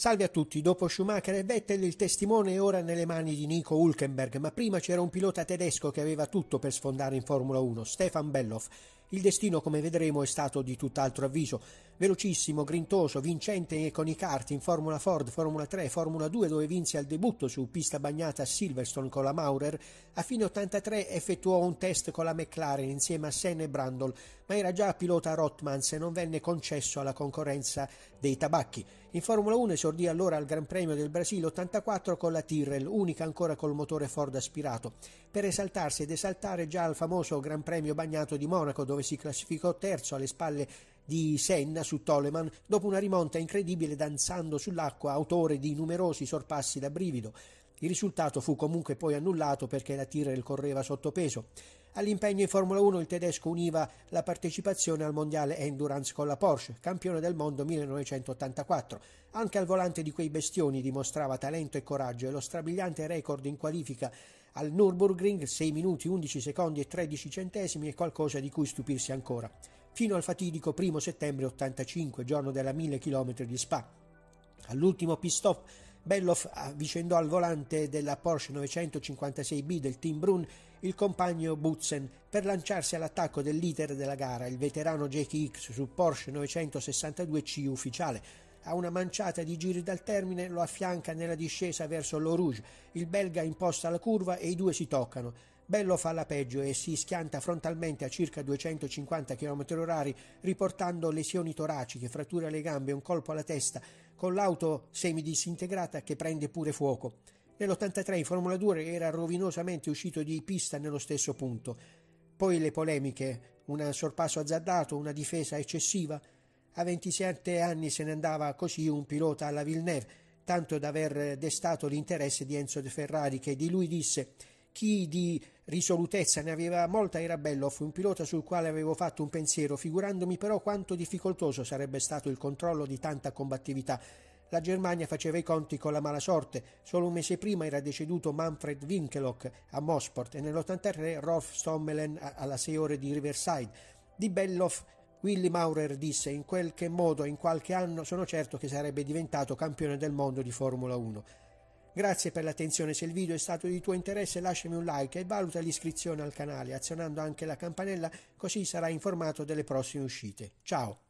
Salve a tutti, dopo Schumacher e Vettel il testimone è ora nelle mani di Nico Hulkenberg, ma prima c'era un pilota tedesco che aveva tutto per sfondare in Formula 1, Stefan Belloff. Il destino, come vedremo, è stato di tutt'altro avviso velocissimo, grintoso, vincente con i kart in Formula Ford, Formula 3, Formula 2 dove vinse al debutto su pista bagnata a Silverstone con la Maurer, a fine 83 effettuò un test con la McLaren insieme a Senna e Brandol, ma era già pilota Rothmans e non venne concesso alla concorrenza dei tabacchi. In Formula 1 esordì allora al Gran Premio del Brasile 84 con la Tyrrell, unica ancora col motore Ford aspirato, per esaltarsi ed esaltare già al famoso Gran Premio bagnato di Monaco dove si classificò terzo alle spalle di Senna su Toleman dopo una rimonta incredibile danzando sull'acqua, autore di numerosi sorpassi da brivido. Il risultato fu comunque poi annullato perché la Tyrrell correva sotto peso. All'impegno in Formula 1 il tedesco univa la partecipazione al mondiale endurance con la Porsche, campione del mondo 1984. Anche al volante di quei bestioni dimostrava talento e coraggio e lo strabiliante record in qualifica al Nürburgring 6 minuti 11 secondi e 13 centesimi è qualcosa di cui stupirsi ancora fino al fatidico 1 settembre 85, giorno della 1000 km di Spa. All'ultimo pit stop Belloff avvicendò ah, al volante della Porsche 956B del team Brun il compagno Butzen per lanciarsi all'attacco del leader della gara, il veterano Jackie X su Porsche 962C ufficiale. A una manciata di giri dal termine lo affianca nella discesa verso l'Orouge. Il belga imposta la curva e i due si toccano. Bello fa la peggio e si schianta frontalmente a circa 250 km/h riportando lesioni toraciche, fratture alle gambe, un colpo alla testa, con l'auto semidisintegrata che prende pure fuoco. Nell'83 in Formula 2 era rovinosamente uscito di pista nello stesso punto. Poi le polemiche, un sorpasso azzardato, una difesa eccessiva. A 27 anni se ne andava così un pilota alla Villeneuve, tanto da aver destato l'interesse di Enzo De Ferrari che di lui disse chi di Risolutezza ne aveva molta era bello, fu un pilota sul quale avevo fatto un pensiero, figurandomi però quanto difficoltoso sarebbe stato il controllo di tanta combattività. La Germania faceva i conti con la mala sorte. Solo un mese prima era deceduto Manfred Winkelock a Mosport e nell'83 Rolf Stommelen alla 6 ore di Riverside. Di Belloff Willy Maurer disse in qualche modo, in qualche anno sono certo che sarebbe diventato campione del mondo di Formula 1. Grazie per l'attenzione, se il video è stato di tuo interesse lasciami un like e valuta l'iscrizione al canale azionando anche la campanella così sarai informato delle prossime uscite. Ciao!